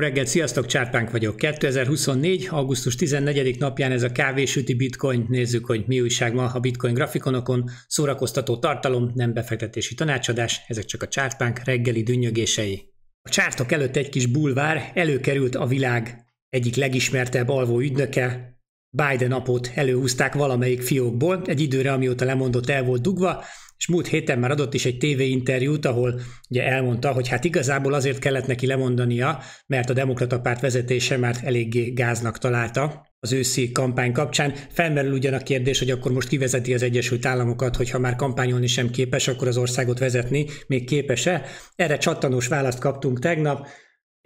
Jó reggelt, sziasztok, Csárpánk vagyok. 2024. augusztus 14. napján ez a kávésüti bitcoin. Nézzük, hogy mi újság ma a bitcoin grafikonokon. Szórakoztató tartalom, nem befektetési tanácsadás, ezek csak a Csárpánk reggeli dünnyögései. A csártok előtt egy kis bulvár előkerült a világ egyik legismertebb alvó ügynöke, Biden napot előhúzták valamelyik fiókból, egy időre, amióta lemondott, el volt dugva, és múlt héten már adott is egy TV interjút, ahol ugye elmondta, hogy hát igazából azért kellett neki lemondania, mert a demokrata párt vezetése már eléggé gáznak találta az őszi kampány kapcsán. Felmerül ugyan a kérdés, hogy akkor most kivezeti az Egyesült Államokat, hogy ha már kampányolni sem képes, akkor az országot vezetni még képes-e? Erre csattanós választ kaptunk tegnap,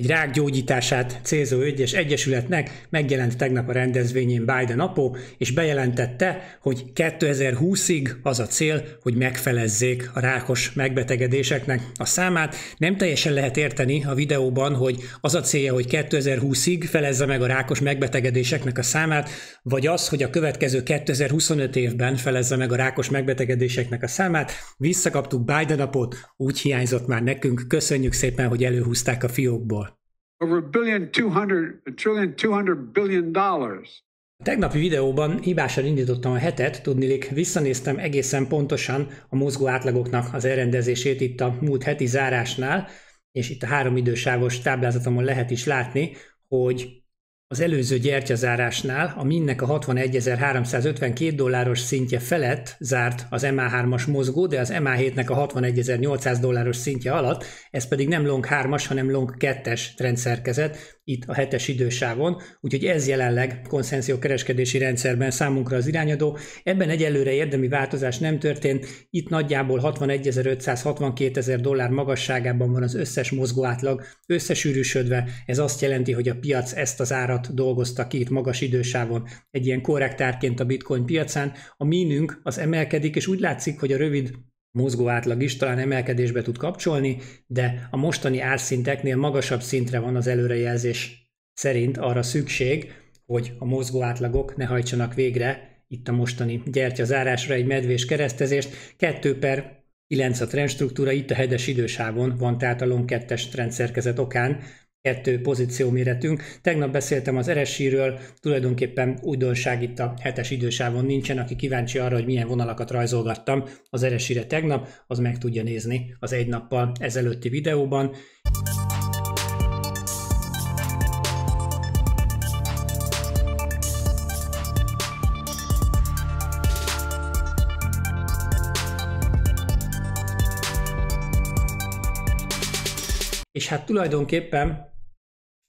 egy rákgyógyítását célzó ügyes egyesületnek megjelent tegnap a rendezvényén Biden apó, és bejelentette, hogy 2020-ig az a cél, hogy megfelezzék a rákos megbetegedéseknek a számát. Nem teljesen lehet érteni a videóban, hogy az a célja, hogy 2020-ig felezze meg a rákos megbetegedéseknek a számát, vagy az, hogy a következő 2025 évben felezze meg a rákos megbetegedéseknek a számát. Visszakaptuk Biden apót, úgy hiányzott már nekünk. Köszönjük szépen, hogy előhúzták a fiókból over a billion hundred a trillion hundred billion dollars. Tegnapi videóban hibásan indítottam a hetet, tudnilik visszanéztem egészen pontosan a mozgó átlagoknak az elrendezését itt a múlt heti zárásnál, és itt a három idősávos táblázatomon lehet is látni, hogy az előző gyertyazárásnál a minnek a 61.352 dolláros szintje felett zárt az MA3-as mozgó, de az MA7-nek a 61.800 dolláros szintje alatt, ez pedig nem long 3-as, hanem long 2-es trendszerkezet, itt a hetes idősávon, úgyhogy ez jelenleg konszenzió kereskedési rendszerben számunkra az irányadó. Ebben egyelőre érdemi változás nem történt, itt nagyjából 61.562.000 dollár magasságában van az összes mozgó átlag összesűrűsödve, ez azt jelenti, hogy a piac ezt az árat dolgozta ki itt magas idősávon egy ilyen korrektárként a bitcoin piacán, a mínünk az emelkedik, és úgy látszik, hogy a rövid mozgó átlag is talán emelkedésbe tud kapcsolni, de a mostani árszinteknél magasabb szintre van az előrejelzés szerint arra szükség, hogy a mozgó átlagok ne hajtsanak végre itt a mostani gyertya zárásra egy medvés keresztezést, 2 per 9 a trendstruktúra itt a hedes idősávon van, tehát a long 2-es trendszerkezet okán, kettő pozíció méretünk. Tegnap beszéltem az eresiről, tulajdonképpen újdonság itt a hetes idősávon nincsen, aki kíváncsi arra, hogy milyen vonalakat rajzolgattam az rsi tegnap, az meg tudja nézni az egy nappal ezelőtti videóban. És hát tulajdonképpen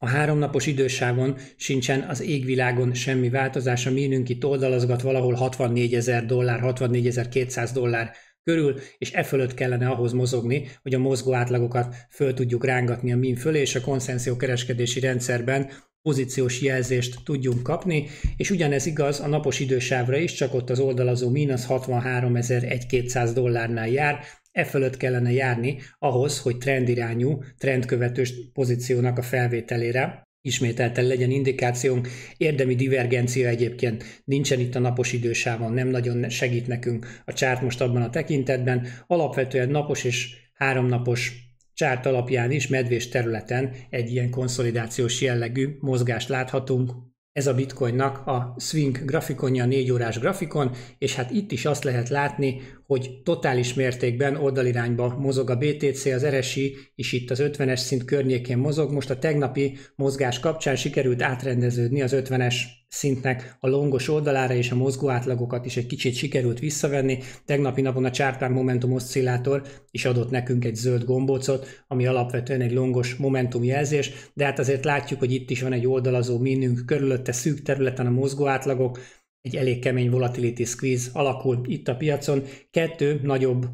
a háromnapos idősávon sincsen az égvilágon semmi változás, a minünk itt oldalazgat valahol 64 ezer dollár, 64 200 dollár körül, és e fölött kellene ahhoz mozogni, hogy a mozgó átlagokat föl tudjuk rángatni a min fölé, és a konszenzió kereskedési rendszerben pozíciós jelzést tudjunk kapni, és ugyanez igaz a napos idősávra is, csak ott az oldalazó mínusz 63.1200 dollárnál jár, e fölött kellene járni ahhoz, hogy trendirányú, trendkövetős pozíciónak a felvételére ismételten legyen indikációnk. Érdemi divergencia egyébként nincsen itt a napos idősávon, nem nagyon segít nekünk a csárt most abban a tekintetben. Alapvetően napos és háromnapos csárt alapján is medvés területen egy ilyen konszolidációs jellegű mozgást láthatunk. Ez a bitcoinnak a swing grafikonja, a 4 órás grafikon, és hát itt is azt lehet látni, hogy totális mértékben oldalirányba mozog a BTC, az RSI is itt az 50-es szint környékén mozog. Most a tegnapi mozgás kapcsán sikerült átrendeződni az 50-es szintnek a longos oldalára, és a mozgó átlagokat is egy kicsit sikerült visszavenni. Tegnapi napon a Chartan Momentum Oszcillátor is adott nekünk egy zöld gombócot, ami alapvetően egy longos momentum jelzés, de hát azért látjuk, hogy itt is van egy oldalazó minünk körülötte szűk területen a mozgó átlagok, egy elég kemény volatility squeeze alakul itt a piacon. Kettő nagyobb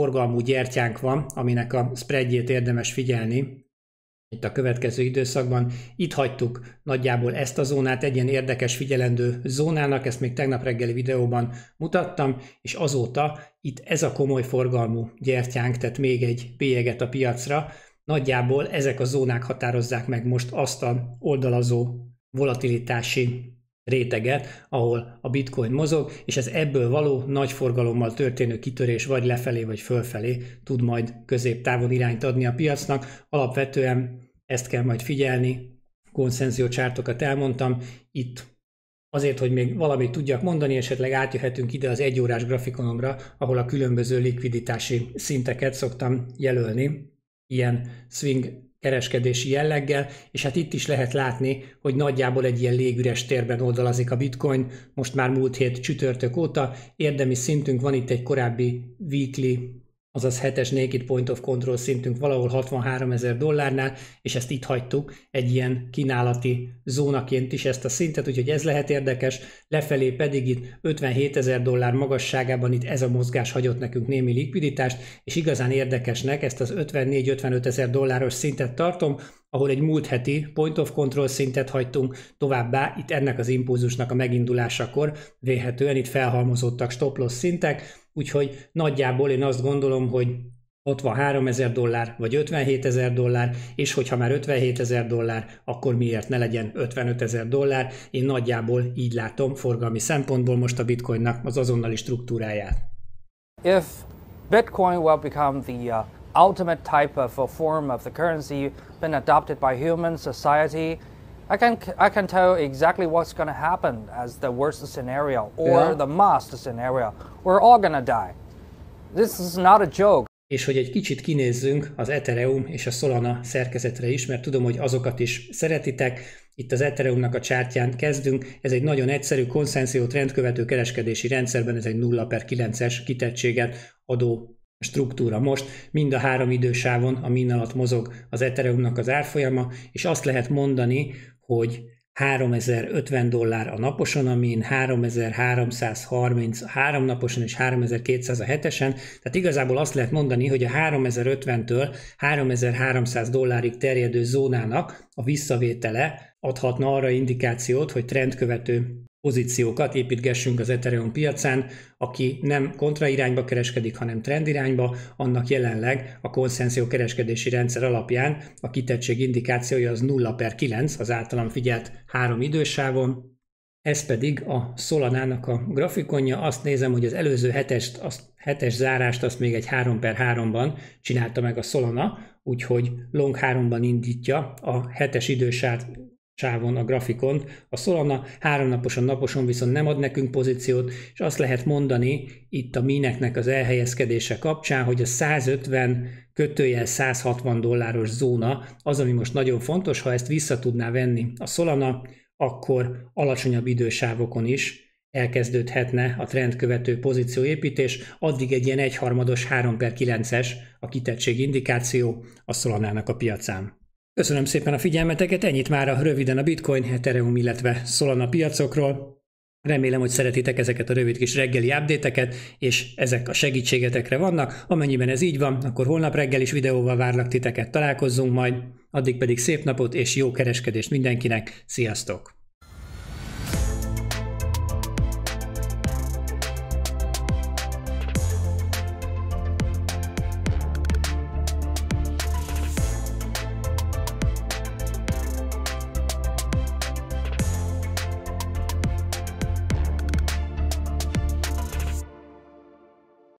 forgalmú gyertyánk van, aminek a spreadjét érdemes figyelni itt a következő időszakban. Itt hagytuk nagyjából ezt a zónát egy ilyen érdekes figyelendő zónának, ezt még tegnap reggeli videóban mutattam, és azóta itt ez a komoly forgalmú gyertyánk, tehát még egy bélyeget a piacra, nagyjából ezek a zónák határozzák meg most azt a oldalazó volatilitási réteget, ahol a bitcoin mozog, és ez ebből való nagy forgalommal történő kitörés vagy lefelé, vagy fölfelé tud majd középtávon irányt adni a piacnak. Alapvetően ezt kell majd figyelni, konszenziócsártokat elmondtam, itt azért, hogy még valamit tudjak mondani, esetleg átjöhetünk ide az egyórás grafikonomra, ahol a különböző likviditási szinteket szoktam jelölni, ilyen swing kereskedési jelleggel, és hát itt is lehet látni, hogy nagyjából egy ilyen légüres térben oldalazik a bitcoin, most már múlt hét csütörtök óta, érdemi szintünk van itt egy korábbi weekly azaz 7-es naked point of control szintünk valahol 63 ezer dollárnál, és ezt itt hagytuk egy ilyen kínálati zónaként is ezt a szintet, úgyhogy ez lehet érdekes, lefelé pedig itt 57 ezer dollár magasságában itt ez a mozgás hagyott nekünk némi likviditást, és igazán érdekesnek ezt az 54-55 ezer dolláros szintet tartom, ahol egy múlt heti point of control szintet hagytunk, továbbá itt ennek az impulzusnak a megindulásakor véhetően itt felhalmozottak stop loss szintek, úgyhogy nagyjából én azt gondolom, hogy ott van 3000 dollár, vagy 57 ezer dollár, és hogyha már 57 ezer dollár, akkor miért ne legyen 55 ezer dollár? Én nagyjából így látom forgalmi szempontból most a bitcoinnak az azonnali struktúráját. If Bitcoin will become the uh... ultimate type of form of the currency been adopted by human society, I can I can tell exactly what's going to happen as the worst scenario or yeah. the most scenario. We're all gonna die. This is not a joke. És hogy egy kicsit kinézzünk az Ethereum és a Solana szerkezetre is, mert tudom, hogy azokat is szeretitek. Itt az Ethereumnak a csártyán kezdünk. Ez egy nagyon egyszerű konszenziót rendkövető kereskedési rendszerben, ez egy 0 per 9-es kitettséget adó struktúra most, mind a három idősávon, min alatt mozog az Ethereumnak az árfolyama, és azt lehet mondani, hogy 3050 dollár a naposon, amin 3330 a három naposon és 3200 a hetesen, tehát igazából azt lehet mondani, hogy a 3050-től 3300 dollárig terjedő zónának a visszavétele adhatna arra indikációt, hogy trendkövető pozíciókat építgessünk az Ethereum piacán, aki nem kontrairányba kereskedik, hanem trendirányba, annak jelenleg a konszenzió kereskedési rendszer alapján a kitettség indikációja az 0 per 9 az általam figyelt három idősávon, ez pedig a Solanának a grafikonja. Azt nézem, hogy az előző hetest, azt, hetes zárást azt még egy 3 per 3-ban csinálta meg a Solana, úgyhogy long 3-ban indítja a hetes idősát sávon a grafikon. A Solana háromnaposan naposon viszont nem ad nekünk pozíciót, és azt lehet mondani itt a mineknek az elhelyezkedése kapcsán, hogy a 150 kötőjel 160 dolláros zóna az, ami most nagyon fontos, ha ezt vissza tudná venni a Solana, akkor alacsonyabb idősávokon is elkezdődhetne a trendkövető pozícióépítés, addig egy ilyen egyharmados 3 per 9-es a kitettség indikáció a Solanának a piacán. Köszönöm szépen a figyelmeteket, ennyit már a röviden a Bitcoin, Ethereum, illetve Solana piacokról. Remélem, hogy szeretitek ezeket a rövid kis reggeli update és ezek a segítségetekre vannak. Amennyiben ez így van, akkor holnap reggel is videóval várlak titeket, találkozzunk majd. Addig pedig szép napot és jó kereskedést mindenkinek, sziasztok!